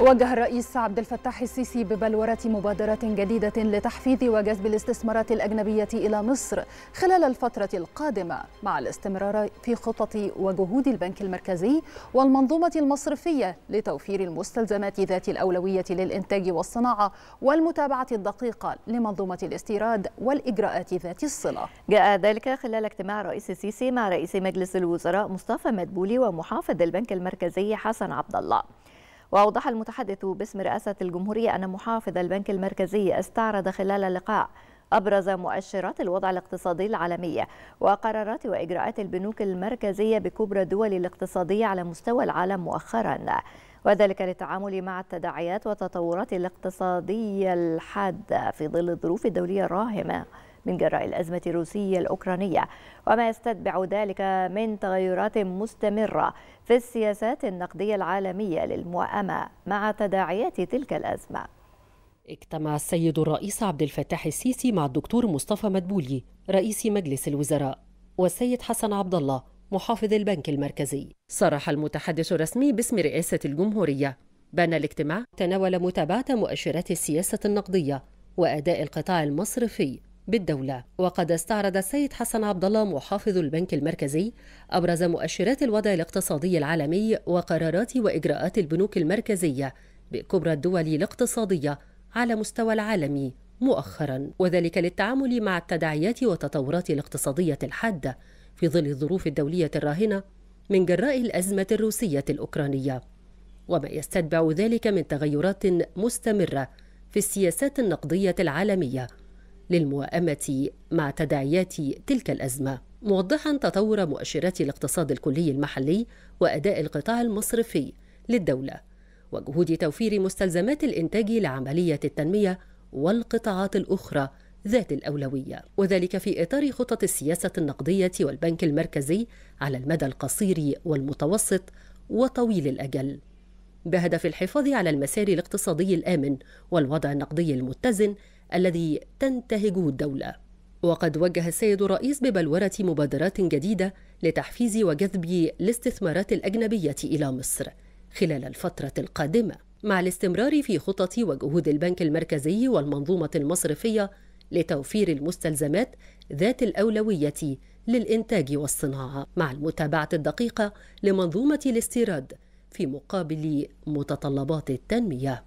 وجه الرئيس عبد الفتاح السيسي ببلورة مبادرة جديدة لتحفيز وجذب الاستثمارات الأجنبية إلى مصر خلال الفترة القادمة مع الاستمرار في خطط وجهود البنك المركزي والمنظومة المصرفية لتوفير المستلزمات ذات الأولوية للإنتاج والصناعة والمتابعة الدقيقة لمنظومة الاستيراد والإجراءات ذات الصلة. جاء ذلك خلال اجتماع الرئيس السيسي مع رئيس مجلس الوزراء مصطفى مدبولي ومحافظ البنك المركزي حسن عبد الله. وأوضح المتحدث باسم رئاسة الجمهورية أن محافظ البنك المركزي استعرض خلال اللقاء أبرز مؤشرات الوضع الاقتصادي العالمي وقرارات وإجراءات البنوك المركزية بكبرى الدول الاقتصادية على مستوى العالم مؤخرا وذلك للتعامل مع التداعيات والتطورات الاقتصادية الحادة في ظل الظروف الدولية الراهمة من جراء الأزمة الروسية الأوكرانية وما يستتبع ذلك من تغيرات مستمرة في السياسات النقدية العالمية للمؤامة مع تداعيات تلك الأزمة اجتمع السيد الرئيس عبد الفتاح السيسي مع الدكتور مصطفى مدبولي رئيس مجلس الوزراء والسيد حسن عبد الله محافظ البنك المركزي صرح المتحدث الرسمي باسم رئاسة الجمهورية بان الاجتماع تناول متابعة مؤشرات السياسة النقدية وأداء القطاع المصرفي بالدولة وقد استعرض السيد حسن عبد الله محافظ البنك المركزي أبرز مؤشرات الوضع الاقتصادي العالمي وقرارات وإجراءات البنوك المركزية بكبرى الدول الاقتصادية على مستوى العالمي مؤخرا وذلك للتعامل مع التداعيات والتطورات الاقتصادية الحادة في ظل الظروف الدولية الراهنة من جراء الأزمة الروسية الأوكرانية وما يستتبع ذلك من تغيرات مستمرة في السياسات النقدية العالمية للموائمة مع تداعيات تلك الأزمة موضحا تطور مؤشرات الاقتصاد الكلي المحلي وأداء القطاع المصرفي للدولة وجهود توفير مستلزمات الإنتاج لعملية التنمية والقطاعات الأخرى ذات الأولوية وذلك في إطار خطط السياسة النقدية والبنك المركزي على المدى القصير والمتوسط وطويل الأجل بهدف الحفاظ على المسار الاقتصادي الآمن والوضع النقدي المتزن الذي تنتهجه الدولة وقد وجه السيد الرئيس ببلورة مبادرات جديدة لتحفيز وجذب الاستثمارات الأجنبية إلى مصر خلال الفترة القادمة مع الاستمرار في خطط وجهود البنك المركزي والمنظومة المصرفية لتوفير المستلزمات ذات الأولوية للإنتاج والصناعة مع المتابعة الدقيقة لمنظومة الاستيراد في مقابل متطلبات التنميه